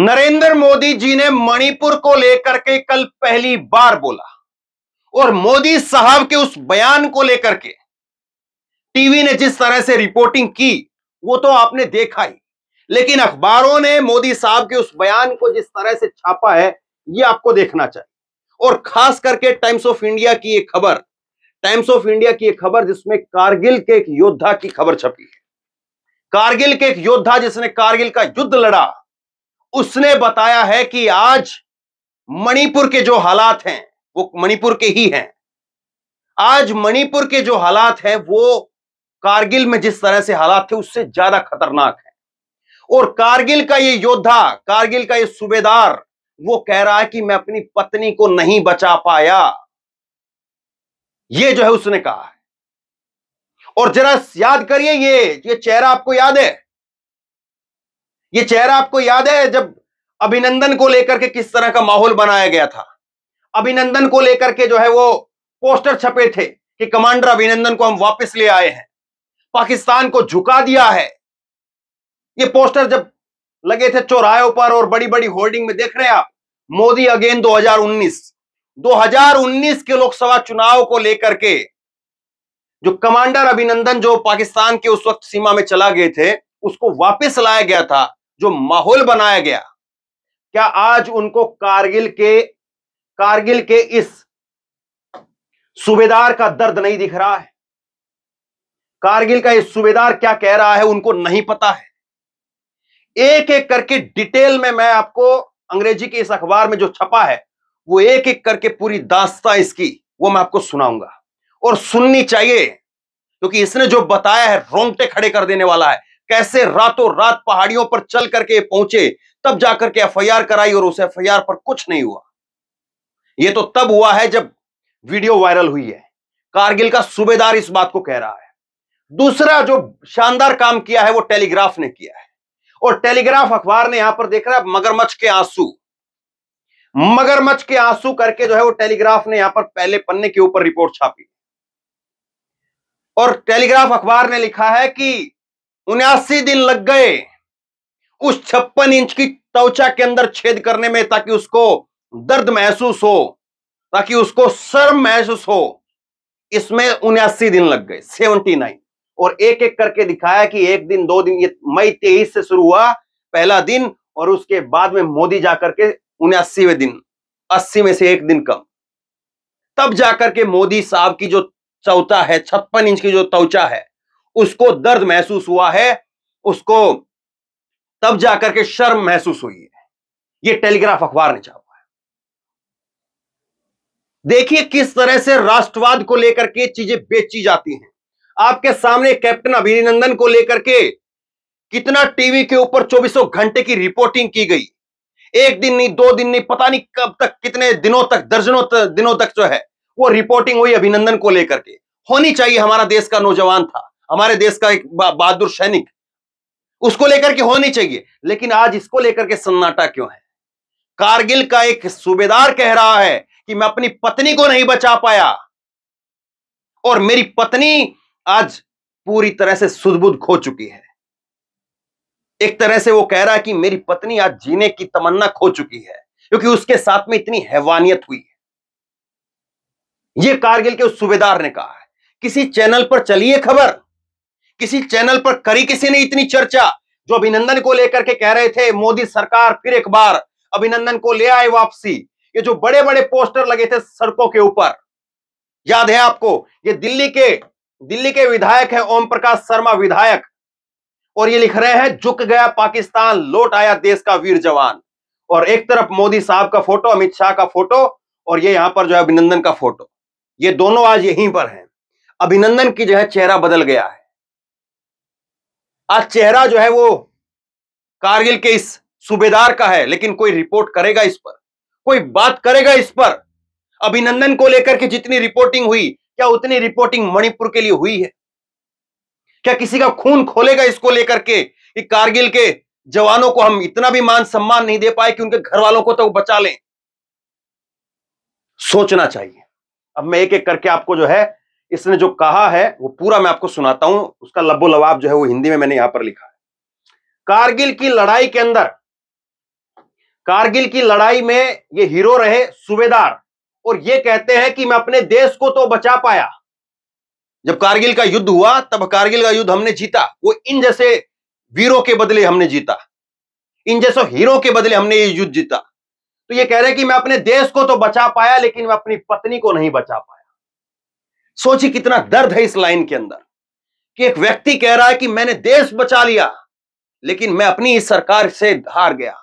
नरेंद्र मोदी जी ने मणिपुर को लेकर के कल पहली बार बोला और मोदी साहब के उस बयान को लेकर के टीवी ने जिस तरह से रिपोर्टिंग की वो तो आपने देखा ही लेकिन अखबारों ने मोदी साहब के उस बयान को जिस तरह से छापा है ये आपको देखना चाहिए और खास करके टाइम्स ऑफ इंडिया की एक खबर टाइम्स ऑफ इंडिया की एक खबर जिसमें कारगिल के एक योद्धा की खबर छपी है कारगिल के एक योद्धा जिसने कारगिल का युद्ध लड़ा उसने बताया है कि आज मणिपुर के जो हालात हैं वो मणिपुर के ही हैं आज मणिपुर के जो हालात हैं वो कारगिल में जिस तरह से हालात थे उससे ज्यादा खतरनाक है और कारगिल का ये योद्धा कारगिल का ये सूबेदार वो कह रहा है कि मैं अपनी पत्नी को नहीं बचा पाया ये जो है उसने कहा है और जरा याद करिए ये ये चेहरा आपको याद है ये चेहरा आपको याद है जब अभिनंदन को लेकर के किस तरह का माहौल बनाया गया था अभिनंदन को लेकर के जो है वो पोस्टर छपे थे कि कमांडर अभिनंदन को हम वापस ले आए हैं पाकिस्तान को झुका दिया है ये पोस्टर जब लगे थे चौराहों पर और बड़ी बड़ी होर्डिंग में देख रहे हैं आप मोदी अगेन 2019 2019 के लोकसभा चुनाव को लेकर के जो कमांडर अभिनंदन जो पाकिस्तान के उस वक्त सीमा में चला गए थे उसको वापस लाया गया था जो माहौल बनाया गया क्या आज उनको कारगिल के कारगिल के इस सूबेदार का दर्द नहीं दिख रहा है कारगिल का ये सूबेदार क्या कह रहा है उनको नहीं पता है एक एक करके डिटेल में मैं आपको अंग्रेजी के इस अखबार में जो छपा है वो एक एक करके पूरी दास्ता इसकी वो मैं आपको सुनाऊंगा और सुननी चाहिए क्योंकि इसने जो बताया है रोंगटे खड़े कर देने वाला है कैसे रातों रात पहाड़ियों पर चल करके पहुंचे तब जाकर के एफ कराई और उस एफ पर कुछ नहीं हुआ यह तो तब हुआ है जब वीडियो वायरल हुई है कारगिल का सूबेदार इस बात को कह रहा है दूसरा जो शानदार काम किया है वो टेलीग्राफ ने किया है और टेलीग्राफ अखबार ने यहां पर देख रहा है मगरमच्छ के आंसू मगरमच्छ के आंसू करके जो है वो टेलीग्राफ ने यहां पर पहले पन्ने के ऊपर रिपोर्ट छापी और टेलीग्राफ अखबार ने लिखा है कि उन्यासी दिन लग गए उस छप्पन इंच की त्वचा के अंदर छेद करने में ताकि उसको दर्द महसूस हो ताकि उसको शर्म महसूस हो इसमें उन्यासी दिन लग गए सेवनटी नाइन और एक एक करके दिखाया कि एक दिन दो दिन ये मई तेईस से शुरू हुआ पहला दिन और उसके बाद में मोदी जाकर के उन्यासीवे दिन अस्सी में से एक दिन कम तब जाकर के मोदी साहब की जो चौथा है छप्पन इंच की जो त्वचा है उसको दर्द महसूस हुआ है उसको तब जाकर के शर्म महसूस हुई है ये टेलीग्राफ अखबार ने छापा है देखिए किस तरह से राष्ट्रवाद को लेकर के चीजें बेची जाती हैं आपके सामने कैप्टन अभिनंदन को लेकर के कितना टीवी के ऊपर चौबीसों घंटे की रिपोर्टिंग की गई एक दिन नहीं दो दिन नहीं पता नहीं कब तक कितने दिनों तक दर्जनों तक, दिनों तक जो है वो रिपोर्टिंग हुई अभिनंदन को लेकर के होनी चाहिए हमारा देश का नौजवान था हमारे देश का एक बहादुर सैनिक उसको लेकर के होनी चाहिए लेकिन आज इसको लेकर के सन्नाटा क्यों है कारगिल का एक सूबेदार कह रहा है कि मैं अपनी पत्नी को नहीं बचा पाया और मेरी पत्नी आज पूरी तरह से सुदबुद खो चुकी है एक तरह से वो कह रहा है कि मेरी पत्नी आज जीने की तमन्ना खो चुकी है क्योंकि उसके साथ में इतनी हैवानियत हुई है यह कारगिल के उस सूबेदार ने कहा है किसी चैनल पर चलिए खबर किसी चैनल पर करी किसी ने इतनी चर्चा जो अभिनंदन को लेकर के कह रहे थे मोदी सरकार फिर एक बार अभिनंदन को ले आए वापसी ये जो बड़े बड़े पोस्टर लगे थे सड़कों के ऊपर याद है आपको ये दिल्ली के दिल्ली के विधायक है ओम प्रकाश शर्मा विधायक और ये लिख रहे हैं झुक गया पाकिस्तान लौट आया देश का वीर जवान और एक तरफ मोदी साहब का फोटो अमित शाह का फोटो और ये यहां पर जो है अभिनंदन का फोटो ये दोनों आज यहीं पर हैं अभिनंदन की जो है चेहरा बदल गया है आज चेहरा जो है वो कारगिल के इस सूबेदार का है लेकिन कोई रिपोर्ट करेगा इस पर कोई बात करेगा इस पर अभिनंदन को लेकर के जितनी रिपोर्टिंग हुई क्या उतनी रिपोर्टिंग मणिपुर के लिए हुई है क्या किसी का खून खोलेगा इसको लेकर के कि कारगिल के जवानों को हम इतना भी मान सम्मान नहीं दे पाए कि उनके घर वालों को तो बचा लें सोचना चाहिए अब मैं एक एक करके आपको जो है इसने जो कहा है वो पूरा मैं आपको सुनाता हूं उसका लबो लवाब जो है वो हिंदी में मैंने यहां पर लिखा है कारगिल की लड़ाई के अंदर कारगिल की लड़ाई में ये हीरो रहे सुबेदार और ये कहते हैं कि मैं अपने देश को तो बचा पाया जब कारगिल का युद्ध हुआ तब कारगिल का युद्ध हमने जीता वो इन जैसे वीरों के बदले हमने जीता इन जैसे हीरो के बदले हमने ये युद्ध जीता तो ये कह रहे हैं कि मैं अपने देश को तो बचा पाया लेकिन मैं अपनी पत्नी को नहीं बचा पाया सोचिए कितना दर्द है इस लाइन के अंदर कि एक व्यक्ति कह रहा है कि मैंने देश बचा लिया लेकिन मैं अपनी इस सरकार से हार गया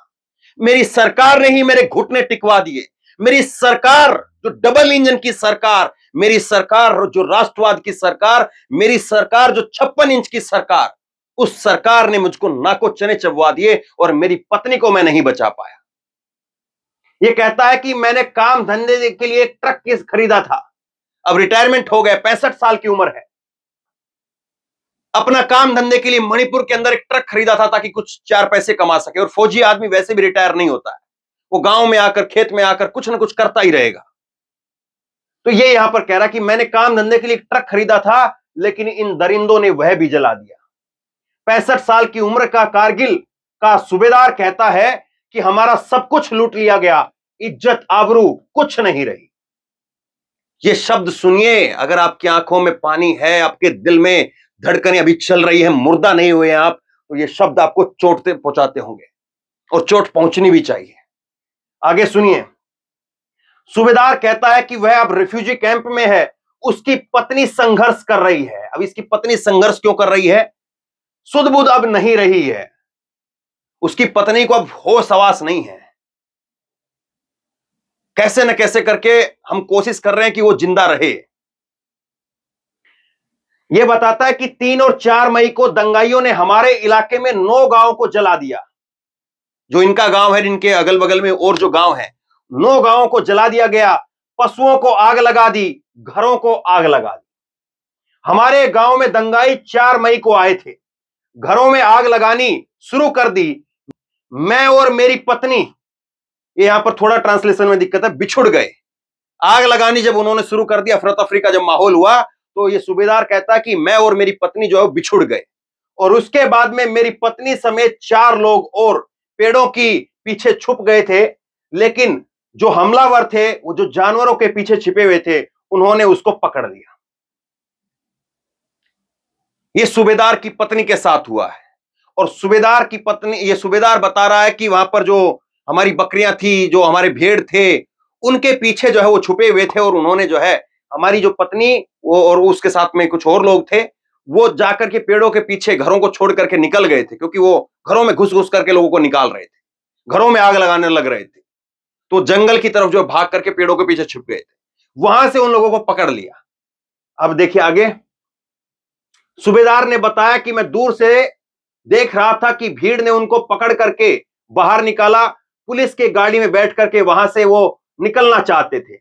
मेरी सरकार ने ही मेरे घुटने टिकवा दिए मेरी सरकार जो डबल इंजन की सरकार मेरी सरकार जो राष्ट्रवाद की सरकार मेरी सरकार जो छप्पन इंच की सरकार उस सरकार ने मुझको नाको चने चबवा दिए और मेरी पत्नी को मैं नहीं बचा पाया ये कहता है कि मैंने काम धंधे के लिए एक ट्रक खरीदा था अब रिटायरमेंट हो गए पैंसठ साल की उम्र है अपना काम धंधे के लिए मणिपुर के अंदर एक ट्रक खरीदा था ताकि कुछ चार पैसे कमा सके और फौजी आदमी वैसे भी रिटायर नहीं होता है वो गांव में आकर खेत में आकर कुछ ना कुछ करता ही रहेगा तो ये यहां पर कह रहा कि मैंने काम धंधे के लिए ट्रक खरीदा था लेकिन इन दरिंदों ने वह भी जला दिया पैंसठ साल की उम्र का कारगिल का सूबेदार कहता है कि हमारा सब कुछ लूट लिया गया इज्जत आबरू कुछ नहीं रही ये शब्द सुनिए अगर आपकी आंखों में पानी है आपके दिल में धड़कने अभी चल रही है मुर्दा नहीं हुए आप तो ये शब्द आपको चोटते पहुंचाते होंगे और चोट पहुंचनी भी चाहिए आगे सुनिए सुबेदार कहता है कि वह अब रिफ्यूजी कैंप में है उसकी पत्नी संघर्ष कर रही है अब इसकी पत्नी संघर्ष क्यों कर रही है सुदबुद अब नहीं रही है उसकी पत्नी को अब होश आवास नहीं है कैसे न कैसे करके हम कोशिश कर रहे हैं कि वो जिंदा रहे ये बताता है कि तीन और चार मई को दंगाइयों ने हमारे इलाके में नौ गांव को जला दिया जो इनका गांव है इनके अगल बगल में और जो गांव है नौ गांवों को जला दिया गया पशुओं को आग लगा दी घरों को आग लगा दी हमारे गांव में दंगाई चार मई को आए थे घरों में आग लगानी शुरू कर दी मैं और मेरी पत्नी ये यहां पर थोड़ा ट्रांसलेशन में दिक्कत है बिछुड़ गए आग लगानी जब उन्होंने शुरू कर दिया अफरा तफरी का जब माहौल हुआ तो ये सूबेदार कहता कि मैं और मेरी पत्नी जो है बिछुड़ गए और उसके बाद में मेरी पत्नी समेत चार लोग और पेड़ों की पीछे छुप गए थे लेकिन जो हमलावर थे वो जो जानवरों के पीछे छिपे हुए थे उन्होंने उसको पकड़ लिया ये सूबेदार की पत्नी के साथ हुआ है और सूबेदार की पत्नी ये सूबेदार बता रहा है कि वहां पर जो हमारी बकरियां थी जो हमारे भेड़ थे उनके पीछे जो है वो छुपे हुए थे और उन्होंने जो है हमारी जो पत्नी वो और उसके साथ में कुछ और लोग थे वो जाकर के पेड़ों के पीछे घरों को छोड़ करके निकल गए थे क्योंकि वो घरों में घुस घुस करके लोगों को निकाल रहे थे घरों में आग लगाने लग रहे थे तो जंगल की तरफ जो भाग करके पेड़ों के पीछे छुप गए थे वहां से उन लोगों को पकड़ लिया अब देखिए आगे सूबेदार ने बताया कि मैं दूर से देख रहा था कि भीड़ ने उनको पकड़ करके बाहर निकाला पुलिस के गाड़ी में बैठ करके वहां से वो निकलना चाहते थे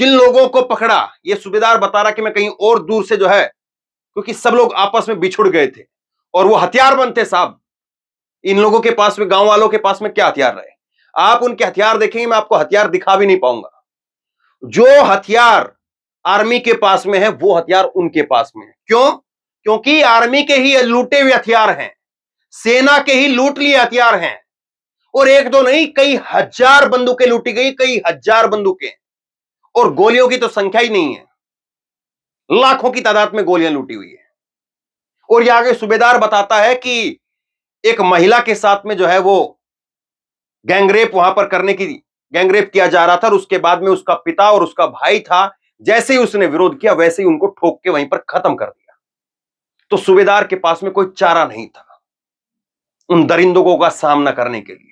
जिन लोगों को पकड़ा ये सूबेदार बता रहा कि मैं कहीं और दूर से जो है क्योंकि सब लोग आपस में बिछुड़ गए थे और वो हथियार थे साहब इन लोगों के पास में गांव वालों के पास में क्या हथियार रहे आप उनके हथियार देखेंगे मैं आपको हथियार दिखा भी नहीं पाऊंगा जो हथियार आर्मी के पास में है वो हथियार उनके पास में है क्यों क्योंकि आर्मी के ही लूटे हुए हथियार हैं सेना के ही लूट लिए हथियार हैं और एक दो नहीं कई हजार बंदूकें लूटी गई कई हजार बंदूकें और गोलियों की तो संख्या ही नहीं है लाखों की तादाद में गोलियां लूटी हुई है और यह आगे सूबेदार बताता है कि एक महिला के साथ में जो है वो गैंगरेप वहां पर करने की गैंगरेप किया जा रहा था और उसके बाद में उसका पिता और उसका भाई था जैसे ही उसने विरोध किया वैसे ही उनको ठोक के वहीं पर खत्म कर दिया तो सूबेदार के पास में कोई चारा नहीं था उन दरिंदों का सामना करने के लिए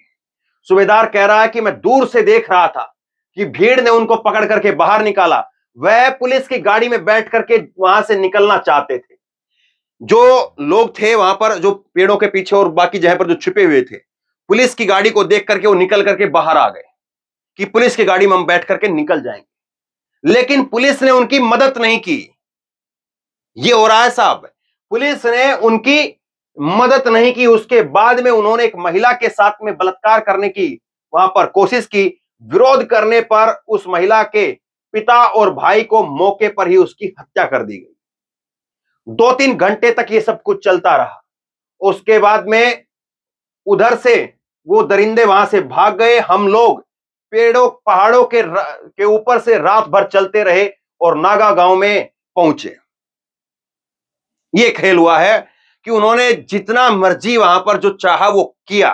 सुबेदार कह रहा है कि मैं दूर से देख रहा था कि भीड़ ने उनको पकड़ करके बाहर निकाला वह पुलिस की गाड़ी में बैठ करके वहां से निकलना चाहते थे जो लोग थे वहां पर जो पेड़ों के पीछे और बाकी जगह पर जो छिपे हुए थे पुलिस की गाड़ी को देख करके वो निकल करके बाहर आ गए कि पुलिस की गाड़ी में हम बैठ करके निकल जाएंगे लेकिन पुलिस ने उनकी मदद नहीं की ये हो रहा है साहब पुलिस ने उनकी मदद नहीं की उसके बाद में उन्होंने एक महिला के साथ में बलात्कार करने की वहां पर कोशिश की विरोध करने पर उस महिला के पिता और भाई को मौके पर ही उसकी हत्या कर दी गई दो तीन घंटे तक ये सब कुछ चलता रहा उसके बाद में उधर से वो दरिंदे वहां से भाग गए हम लोग पेड़ों पहाड़ों के र, के ऊपर से रात भर चलते रहे और नागा गांव में पहुंचे ये खेल हुआ है कि उन्होंने जितना मर्जी वहां पर जो चाहा वो किया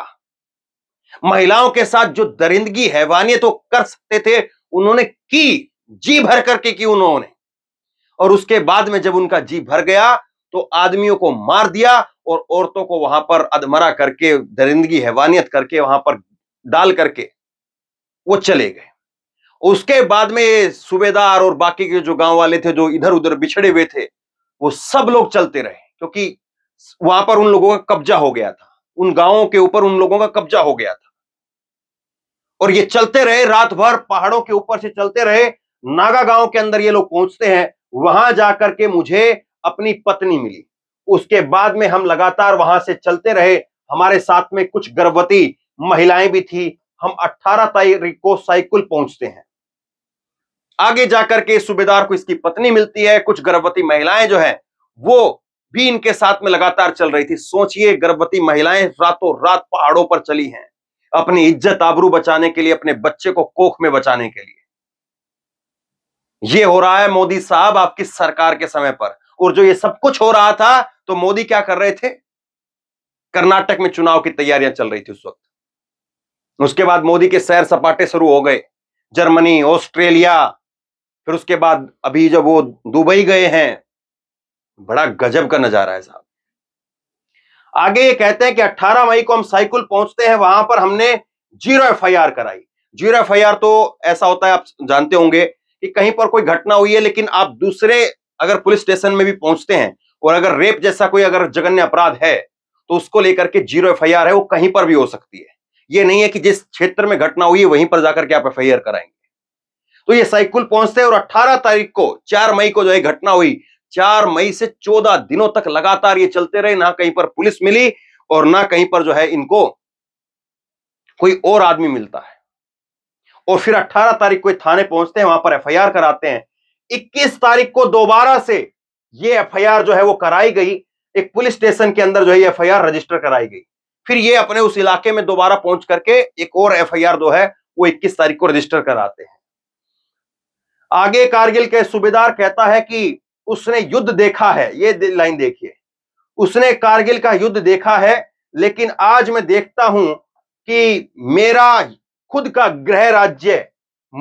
महिलाओं के साथ जो दरिंदगी हैवानियत तो कर सकते थे उन्होंने की जी भर करके की उन्होंने और उसके बाद में जब उनका जी भर गया तो आदमियों को मार दिया और औरतों को वहां पर अधमरा करके दरिंदगी हैवानियत करके वहां पर डाल करके वो चले गए उसके बाद में सूबेदार और बाकी के जो गांव वाले थे जो इधर उधर बिछड़े हुए थे वो सब लोग चलते रहे क्योंकि वहां पर उन लोगों का कब्जा हो गया था उन गांवों के ऊपर उन लोगों का कब्जा हो गया था और ये चलते रहे रात भर पहाड़ों के ऊपर से चलते रहे नागा गांव के अंदर ये लोग पहुंचते हैं वहां जाकर के मुझे अपनी पत्नी मिली उसके बाद में हम लगातार वहां से चलते रहे हमारे साथ में कुछ गर्भवती महिलाएं भी थी हम 18 तारीख को साइकिल पहुंचते हैं आगे जाकर के सूबेदार को इसकी पत्नी मिलती है कुछ गर्भवती महिलाएं जो है वो भी इनके साथ में लगातार चल रही थी सोचिए गर्भवती महिलाएं रातों रात पहाड़ों पर चली हैं अपनी इज्जत आबरू बचाने के लिए अपने बच्चे को कोख में बचाने के लिए ये हो रहा है मोदी साहब आपकी सरकार के समय पर और जो ये सब कुछ हो रहा था तो मोदी क्या कर रहे थे कर्नाटक में चुनाव की तैयारियां चल रही थी उस वक्त उसके बाद मोदी के सैर सपाटे शुरू हो गए जर्मनी ऑस्ट्रेलिया फिर उसके बाद अभी जब वो दुबई गए हैं बड़ा गजब का नजारा है साहब आगे ये कहते हैं कि 18 मई को हम साइकिल पहुंचते हैं वहां पर हमने जीरो एफ कराई जीरो एफ तो ऐसा होता है आप जानते होंगे कि कहीं पर कोई घटना हुई है लेकिन आप दूसरे अगर पुलिस स्टेशन में भी पहुंचते हैं और अगर रेप जैसा कोई अगर जगन्य अपराध है तो उसको लेकर के जीरो एफ है वो कहीं पर भी हो सकती है ये नहीं है कि जिस क्षेत्र में घटना हुई है वहीं पर जाकर के आप एफ कराएंगे तो ये साइकिल पहुंचते हैं और 18 तारीख को 4 मई को जो है घटना हुई चार मई से चौदह दिनों तक लगातार ये चलते रहे ना कहीं पर पुलिस मिली और ना कहीं पर जो है इनको कोई और आदमी मिलता है और फिर 18 तारीख को थाने पहुंचते हैं वहां पर एफआईआर कराते हैं 21 तारीख को दोबारा से ये एफआईआर जो है वो कराई गई एक पुलिस स्टेशन के अंदर जो है एफआईआर रजिस्टर कराई गई फिर ये अपने उस इलाके में दोबारा पहुंच करके एक और एफआईआर जो है वो 21 तारीख को रजिस्टर कराते हैं आगे कारगिल के सूबेदार कहता है कि उसने युद्ध देखा है ये लाइन देखिए उसने कारगिल का युद्ध देखा है लेकिन आज मैं देखता हूं कि मेरा खुद का गृह राज्य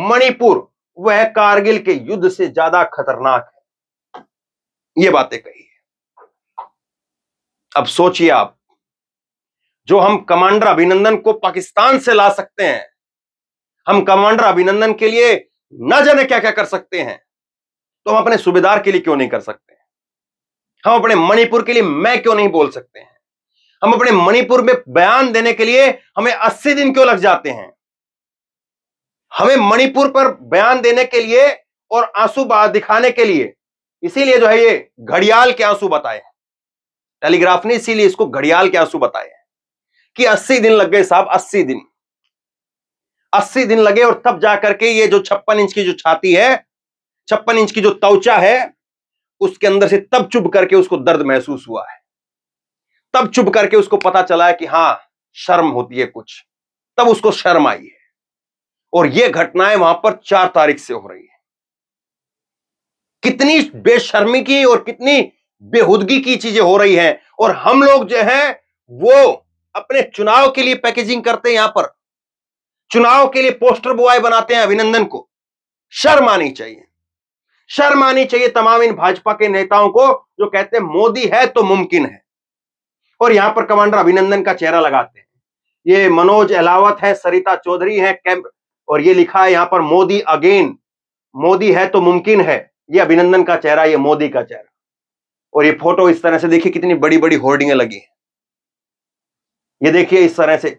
मणिपुर वह कारगिल के युद्ध से ज्यादा खतरनाक है ये बातें कही है अब सोचिए आप जो हम कमांडर अभिनंदन को पाकिस्तान से ला सकते हैं हम कमांडर अभिनंदन के लिए न जाने क्या क्या कर सकते हैं तो हम अपने सूबेदार के लिए क्यों नहीं कर सकते हम अपने मणिपुर के लिए मैं क्यों नहीं बोल सकते हैं हम अपने मणिपुर में बयान देने के लिए हमें अस्सी दिन क्यों लग जाते हैं हमें मणिपुर पर बयान देने के लिए और आंसू दिखाने के लिए इसीलिए जो है ये घड़ियाल के आंसू बताए हैं टेलीग्राफ ने इसीलिए इसको घड़ियाल के आंसू बताए हैं कि 80 दिन लग गए साहब 80 दिन 80 दिन लगे और तब जाकर के ये जो छप्पन इंच की जो छाती है छप्पन इंच की जो त्वचा है उसके अंदर से तब चुभ करके उसको दर्द महसूस हुआ है तब चुभ करके उसको पता चला है कि हां शर्म होती है कुछ तब उसको शर्म आई है और यह घटनाएं वहां पर चार तारीख से हो रही है कितनी बेशर्मी की और कितनी बेहुदगी की चीजें हो रही हैं और हम लोग जो है वो अपने चुनाव के लिए पैकेजिंग करते हैं यहां पर चुनाव के लिए पोस्टर बॉय बनाते हैं अभिनंदन को शर्म आनी चाहिए शर्म आनी चाहिए तमाम इन भाजपा के नेताओं को जो कहते हैं मोदी है तो मुमकिन है और यहां पर कमांडर अभिनंदन का चेहरा लगाते हैं ये मनोज अलावत है सरिता चौधरी है कैंप और ये लिखा है यहां पर मोदी अगेन मोदी है तो मुमकिन है ये अभिनंदन का चेहरा ये मोदी का चेहरा और ये फोटो इस तरह से देखिए कितनी बड़ी बड़ी होर्डिंगे लगी है ये देखिए इस तरह से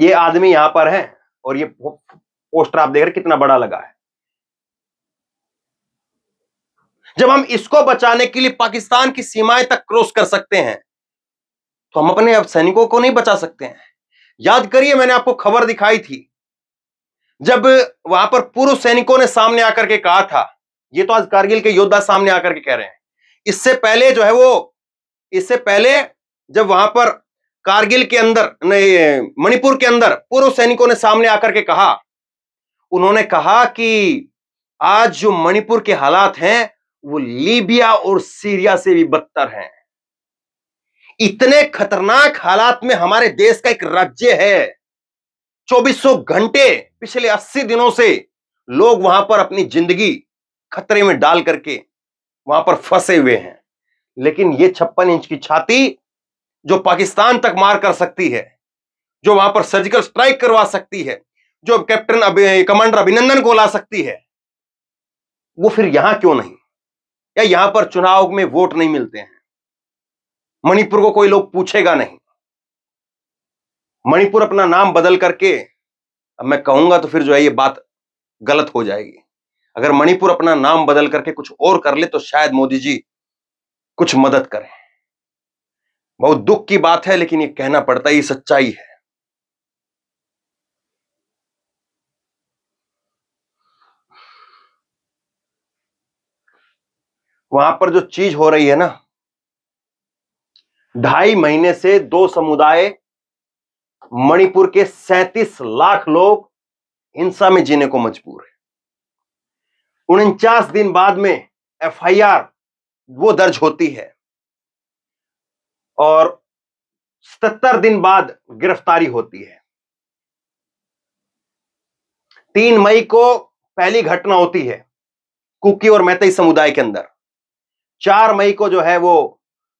ये आदमी यहां पर है और ये पोस्टर आप देख रहे कितना बड़ा लगा है जब हम इसको बचाने के लिए पाकिस्तान की सीमाएं तक क्रॉस कर सकते हैं तो हम अपने सैनिकों को नहीं बचा सकते हैं याद करिए मैंने आपको खबर दिखाई थी जब वहां पर पूर्व सैनिकों ने सामने आकर के कहा था ये तो आज कारगिल के योद्धा सामने आकर के कह रहे हैं इससे पहले जो है वो इससे पहले जब वहां पर कारगिल के अंदर मणिपुर के अंदर पूर्व सैनिकों ने सामने आकर के कहा उन्होंने कहा कि आज जो मणिपुर के हालात हैं वो लीबिया और सीरिया से भी बदतर है इतने खतरनाक हालात में हमारे देश का एक राज्य है चौबीसों घंटे पिछले अस्सी दिनों से लोग वहां पर अपनी जिंदगी खतरे में डाल करके वहां पर फंसे हुए हैं लेकिन ये छप्पन इंच की छाती जो पाकिस्तान तक मार कर सकती है जो वहां पर सर्जिकल स्ट्राइक करवा सकती है जो कैप्टन कमांडर अभिनंदन को ला सकती है वो फिर यहां क्यों नहीं क्या यहां पर चुनाव में वोट नहीं मिलते हैं मणिपुर को कोई लोग पूछेगा नहीं मणिपुर अपना नाम बदल करके अब मैं कहूंगा तो फिर जो है ये बात गलत हो जाएगी अगर मणिपुर अपना नाम बदल करके कुछ और कर ले तो शायद मोदी जी कुछ मदद करें बहुत दुख की बात है लेकिन ये कहना पड़ता है ये सच्चाई है वहां पर जो चीज हो रही है ना ढाई महीने से दो समुदाय मणिपुर के 37 लाख लोग हिंसा में जीने को मजबूर है उनचास दिन बाद में एफआईआर वो दर्ज होती है और सतर दिन बाद गिरफ्तारी होती है तीन मई को पहली घटना होती है कुकी और मैतई समुदाय के अंदर चार मई को जो है वो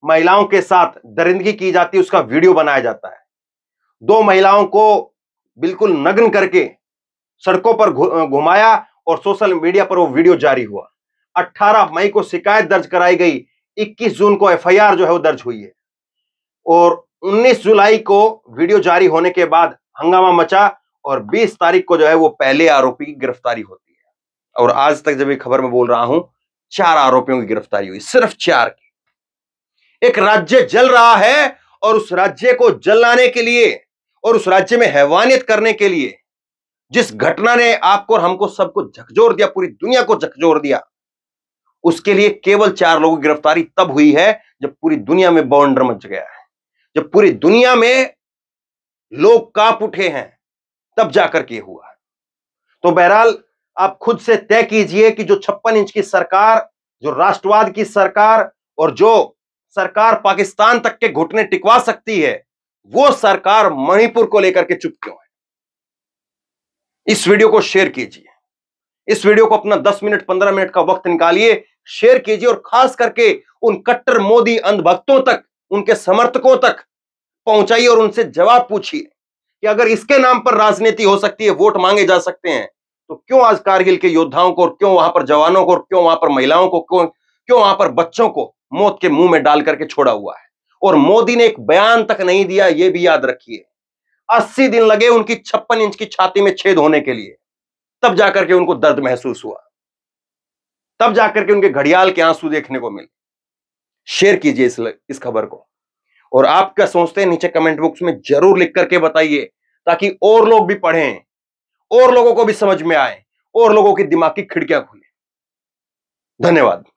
महिलाओं के साथ दरिंदगी की जाती है उसका वीडियो बनाया जाता है दो महिलाओं को बिल्कुल नग्न करके सड़कों पर घुमाया और सोशल मीडिया पर वो वीडियो जारी हुआ 18 मई को शिकायत दर्ज कराई गई 21 जून को एफआईआर जो है वो दर्ज हुई है और 19 जुलाई को वीडियो जारी होने के बाद हंगामा मचा और 20 तारीख को जो है वो पहले आरोपी की गिरफ्तारी होती है और आज तक जब ये खबर में बोल रहा हूं चार आरोपियों की गिरफ्तारी हुई सिर्फ चार की एक राज्य जल रहा है और उस राज्य को जलाने के लिए और उस राज्य में हैवानियत करने के लिए जिस घटना ने आपको और हमको सबको झकझोर दिया पूरी दुनिया को झकझोर दिया उसके लिए केवल चार लोगों की गिरफ्तारी तब हुई है जब पूरी दुनिया में बाउंडर मच गया है जब पूरी दुनिया में लोग कांप उठे हैं तब जाकर के हुआ तो बहरहाल आप खुद से तय कीजिए कि जो छप्पन इंच की सरकार जो राष्ट्रवाद की सरकार और जो सरकार पाकिस्तान तक के घुटने टिकवा सकती है वो सरकार मणिपुर को लेकर के चुप क्यों है इस वीडियो को शेयर कीजिए इस वीडियो को अपना 10 मिनट 15 मिनट का वक्त निकालिए शेयर कीजिए और खास करके उन कट्टर मोदी अंधभक्तों तक उनके समर्थकों तक पहुंचाइए और उनसे जवाब पूछिए कि अगर इसके नाम पर राजनीति हो सकती है वोट मांगे जा सकते हैं तो क्यों आज कारगिल के योद्धाओं को और क्यों वहां पर जवानों को और क्यों वहां पर महिलाओं को क्यों क्यों वहां पर बच्चों को मौत के मुंह में डाल करके छोड़ा हुआ है और मोदी ने एक बयान तक नहीं दिया यह भी याद रखिए अस्सी दिन लगे उनकी छप्पन इंच की छाती में छेद होने के लिए तब जाकर के उनको दर्द महसूस हुआ तब जाकर के उनके घड़ियाल के आंसू देखने को मिले शेयर कीजिए इस, इस खबर को और आप क्या सोचते हैं नीचे कमेंट बॉक्स में जरूर लिख करके बताइए ताकि और लोग भी पढ़ें और लोगों को भी समझ में आए और लोगों की दिमाग की खिड़कियां खुले धन्यवाद